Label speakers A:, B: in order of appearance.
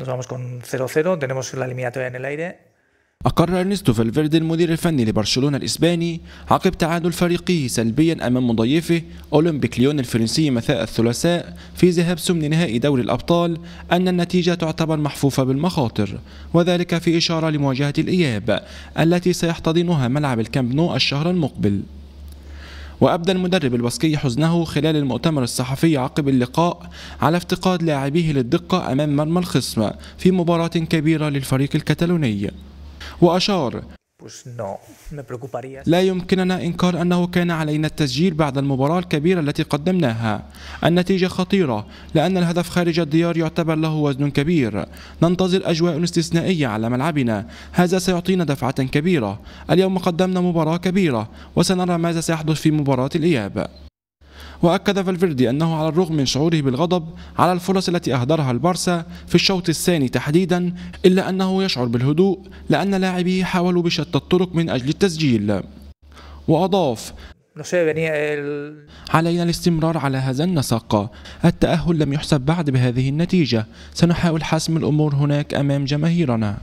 A: nos vamos con 0-0 tenemos la eliminatoria en el aire
B: أقر أرنستو فالفيردي المدير الفني لبرشلونة الإسباني عقب تعادل فريقه سلبيا أمام مضيفه أولمبيك ليون الفرنسي مساء الثلاثاء في ذهاب سمن نهائي دوري الأبطال أن النتيجة تعتبر محفوفة بالمخاطر وذلك في إشارة لمواجهة الإياب التي سيحتضنها ملعب الكامب نو الشهر المقبل وأبدى المدرب البسكي حزنه خلال المؤتمر الصحفي عقب اللقاء على افتقاد لاعبيه للدقة أمام مرمى الخصم في مباراة كبيرة للفريق الكتالوني وأشار لا يمكننا إنكار أنه كان علينا التسجيل بعد المباراة الكبيرة التي قدمناها النتيجة خطيرة لأن الهدف خارج الديار يعتبر له وزن كبير ننتظر أجواء استثنائية على ملعبنا هذا سيعطينا دفعة كبيرة اليوم قدمنا مباراة كبيرة وسنرى ماذا سيحدث في مباراة الإياب وأكد فالفيردي أنه على الرغم من شعوره بالغضب على الفرص التي أهدرها البارسا في الشوط الثاني تحديدا إلا أنه يشعر بالهدوء لأن لاعبيه حاولوا بشتى الطرق من أجل التسجيل وأضاف علينا الاستمرار على هذا النسق التأهل لم يحسب بعد بهذه النتيجة سنحاول حسم الأمور هناك أمام جماهيرنا